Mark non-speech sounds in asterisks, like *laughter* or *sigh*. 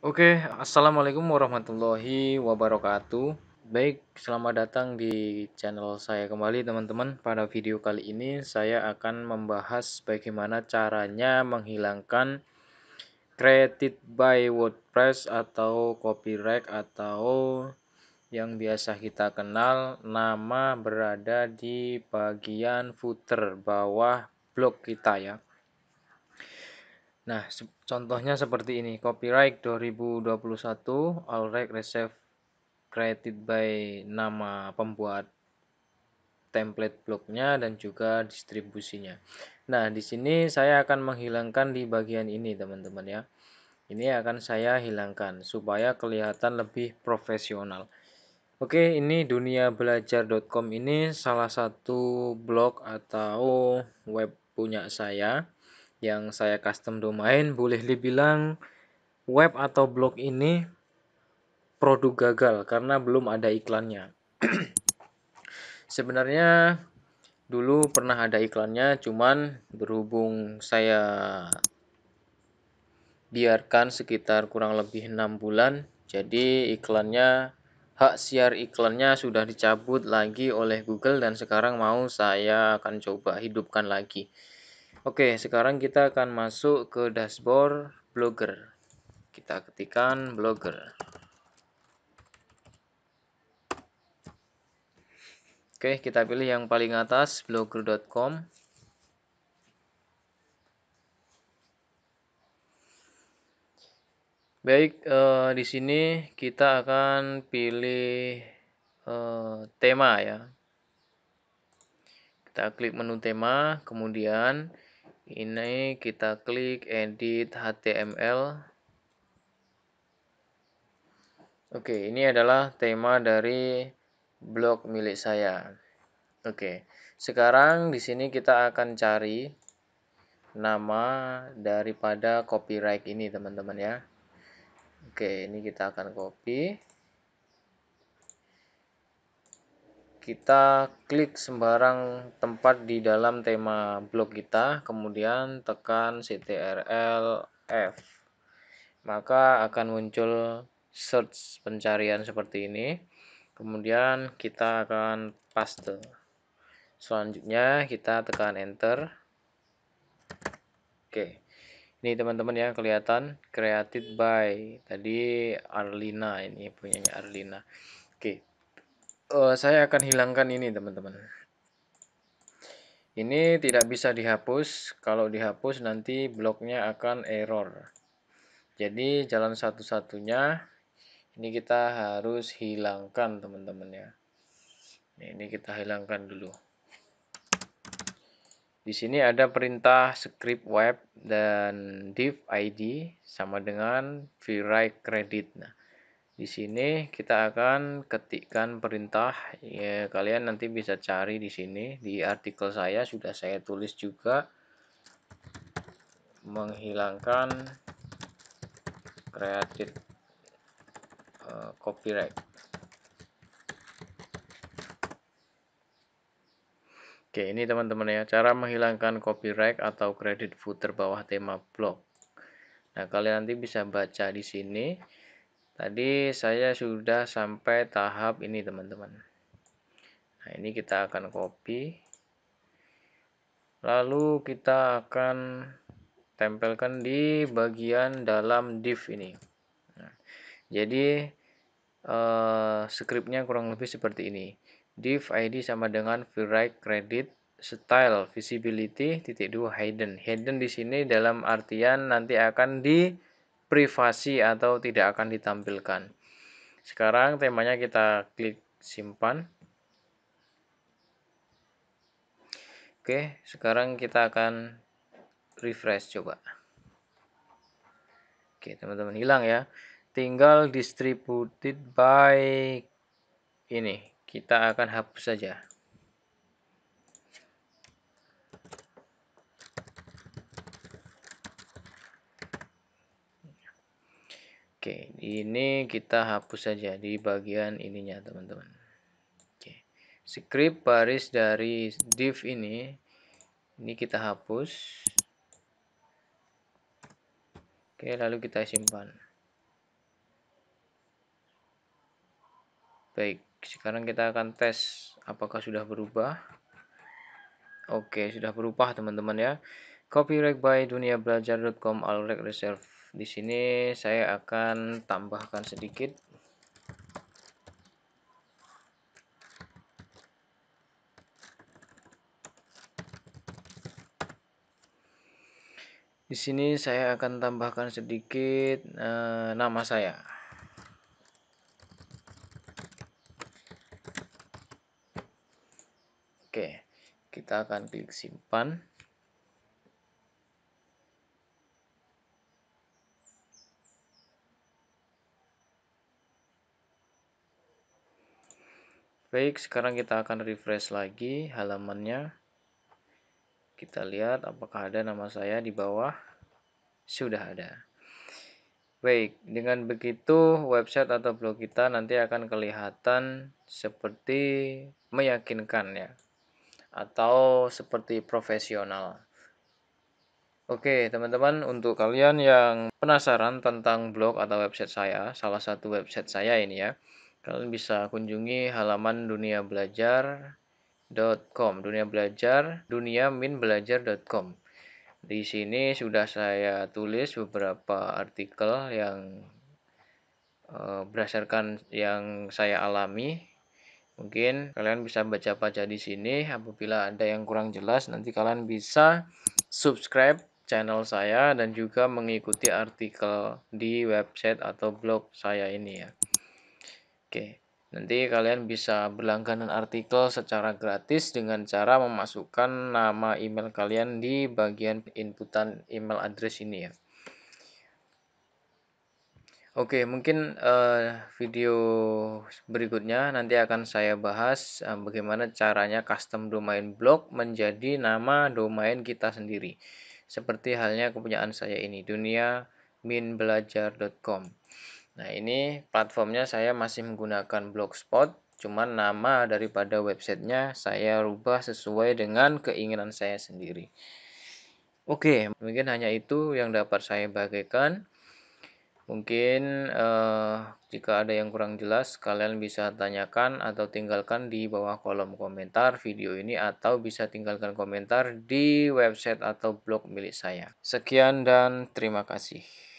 Oke, assalamualaikum warahmatullahi wabarakatuh. Baik, selamat datang di channel saya kembali, teman-teman. Pada video kali ini, saya akan membahas bagaimana caranya menghilangkan credit by WordPress atau copyright atau yang biasa kita kenal nama berada di bagian footer bawah blog kita ya. Nah, se contohnya seperti ini. Copyright 2021, all right reserved created by nama pembuat template blognya dan juga distribusinya. Nah, di sini saya akan menghilangkan di bagian ini, teman-teman ya. Ini akan saya hilangkan supaya kelihatan lebih profesional. Oke, ini duniabelajar.com ini salah satu blog atau web punya saya yang saya custom domain boleh dibilang web atau blog ini produk gagal karena belum ada iklannya *clears throat* sebenarnya dulu pernah ada iklannya cuman berhubung saya biarkan sekitar kurang lebih enam bulan jadi iklannya hak siar iklannya sudah dicabut lagi oleh Google dan sekarang mau saya akan coba hidupkan lagi Oke, sekarang kita akan masuk ke dashboard Blogger. Kita ketikkan Blogger. Oke, kita pilih yang paling atas blogger.com. Baik, eh, di sini kita akan pilih eh, tema ya. Kita klik menu tema, kemudian ini kita klik edit HTML Oke ini adalah tema dari blog milik saya Oke sekarang di sini kita akan cari nama daripada copyright ini teman-teman ya Oke ini kita akan copy kita klik sembarang tempat di dalam tema blog kita kemudian tekan ctrl F maka akan muncul search pencarian seperti ini kemudian kita akan paste selanjutnya kita tekan enter oke ini teman-teman ya kelihatan created by tadi Arlina ini punya Arlina oke uh, saya akan hilangkan ini teman-teman ini tidak bisa dihapus kalau dihapus nanti bloknya akan error jadi jalan satu-satunya ini kita harus hilangkan teman-teman ya ini kita hilangkan dulu di sini ada perintah script web dan div id sama dengan vray credit nah di sini kita akan ketikkan perintah ya kalian nanti bisa cari di sini di artikel saya sudah saya tulis juga menghilangkan kreatif eh, copyright Oke ini teman-teman ya cara menghilangkan copyright atau kredit footer bawah tema blog Nah kalian nanti bisa baca di sini Tadi saya sudah sampai tahap ini teman-teman. Nah ini kita akan copy. Lalu kita akan tempelkan di bagian dalam div ini. Nah, jadi eh, scriptnya kurang lebih seperti ini. Div ID sama dengan vray credit style visibility titik dua hidden. Hidden di sini dalam artian nanti akan di privasi atau tidak akan ditampilkan. Sekarang temanya kita klik simpan. Oke, sekarang kita akan refresh coba. Oke, teman-teman hilang ya. Tinggal distributed by ini. Kita akan hapus saja. Oke, ini kita hapus saja di bagian ininya, teman-teman. Oke. Script baris dari div ini ini kita hapus. Oke, lalu kita simpan. Baik, sekarang kita akan tes apakah sudah berubah. Oke, sudah berubah teman-teman ya. Copyright by duniabelajar.com Alrek Reserve di sini saya akan tambahkan sedikit di sini saya akan tambahkan sedikit eh, nama saya oke kita akan klik simpan Baik, sekarang kita akan refresh lagi halamannya. Kita lihat apakah ada nama saya di bawah. Sudah ada. Baik, dengan begitu website atau blog kita nanti akan kelihatan seperti meyakinkan ya. Atau seperti profesional. Oke, teman-teman, untuk kalian yang penasaran tentang blog atau website saya, salah satu website saya ini ya kalian bisa kunjungi halaman dunia belajar .com dunia belajar dunia min belajar.com di sini sudah saya tulis beberapa artikel yang uh, berdasarkan yang saya alami mungkin kalian bisa baca-baca di sini apabila ada yang kurang jelas nanti kalian bisa subscribe channel saya dan juga mengikuti artikel di website atau blog saya ini ya Oke. Nanti kalian bisa berlangganan artikel secara gratis dengan cara memasukkan nama email kalian di bagian inputan email address ini ya. Oke, mungkin uh, video berikutnya nanti akan saya bahas uh, bagaimana caranya custom domain blog menjadi nama domain kita sendiri. Seperti halnya kepunyaan saya ini, dunia minbelajar.com. Nah ini platformnya saya masih menggunakan Blogspot, cuman nama daripada websitenya saya rubah sesuai dengan keinginan saya sendiri. Oke, mungkin hanya itu yang dapat saya bagikan. Mungkin eh, jika ada yang kurang jelas, kalian bisa tanyakan atau tinggalkan di bawah kolom komentar video ini atau bisa tinggalkan komentar di website atau blog milik saya. Sekian dan terima kasih.